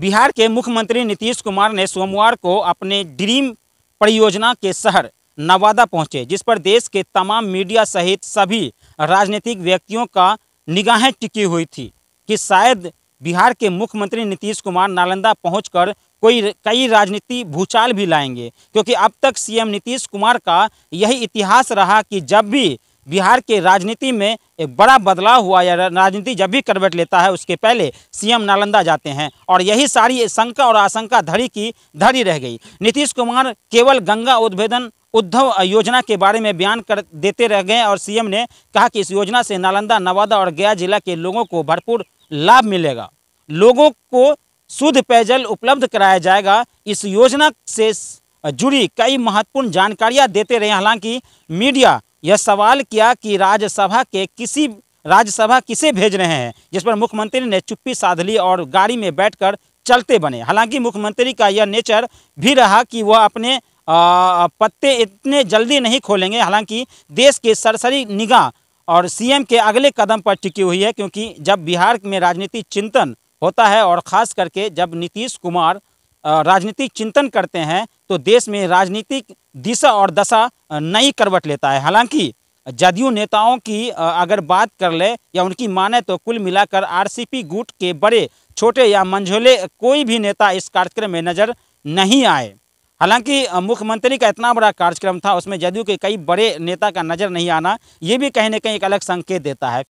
बिहार के मुख्यमंत्री नीतीश कुमार ने सोमवार को अपने ड्रीम परियोजना के शहर नवादा पहुंचे जिस पर देश के तमाम मीडिया सहित सभी राजनीतिक व्यक्तियों का निगाहें टिकी हुई थी कि शायद बिहार के मुख्यमंत्री नीतीश कुमार नालंदा पहुंचकर कोई कई राजनीति भूचाल भी लाएंगे क्योंकि अब तक सीएम नीतीश कुमार का यही इतिहास रहा कि जब भी बिहार के राजनीति में एक बड़ा बदलाव हुआ या राजनीति जब भी करवट लेता है उसके पहले सीएम नालंदा जाते हैं और यही सारी शंका और आशंका धड़ी की धड़ी रह गई नीतीश कुमार केवल गंगा उद्भेदन उद्धव योजना के बारे में बयान कर देते रह गए और सीएम ने कहा कि इस योजना से नालंदा नवादा और गया जिला के लोगों को भरपूर लाभ मिलेगा लोगों को शुद्ध पेयजल उपलब्ध कराया जाएगा इस योजना से जुड़ी कई महत्वपूर्ण जानकारियां देते रहे हालांकि मीडिया यह सवाल किया कि राज्यसभा के किसी राज्यसभा किसे भेज रहे हैं जिस पर मुख्यमंत्री ने चुप्पी साध ली और गाड़ी में बैठकर चलते बने हालांकि मुख्यमंत्री का यह नेचर भी रहा कि वह अपने पत्ते इतने जल्दी नहीं खोलेंगे हालांकि देश के सरसरी निगाह और सीएम के अगले कदम पर टिकी हुई है क्योंकि जब बिहार में राजनीति चिंतन होता है और ख़ास करके जब नीतीश कुमार राजनीतिक चिंतन करते हैं तो देश में राजनीतिक दिशा और दशा नई करवट लेता है हालांकि जदयू नेताओं की अगर बात कर ले या उनकी माने तो कुल मिलाकर आरसीपी गुट के बड़े छोटे या मंझोले कोई भी नेता इस कार्यक्रम में नज़र नहीं आए हालांकि मुख्यमंत्री का इतना बड़ा कार्यक्रम था उसमें जदयू के कई बड़े नेता का नज़र नहीं आना ये भी कहीं ना कहीं एक अलग संकेत देता है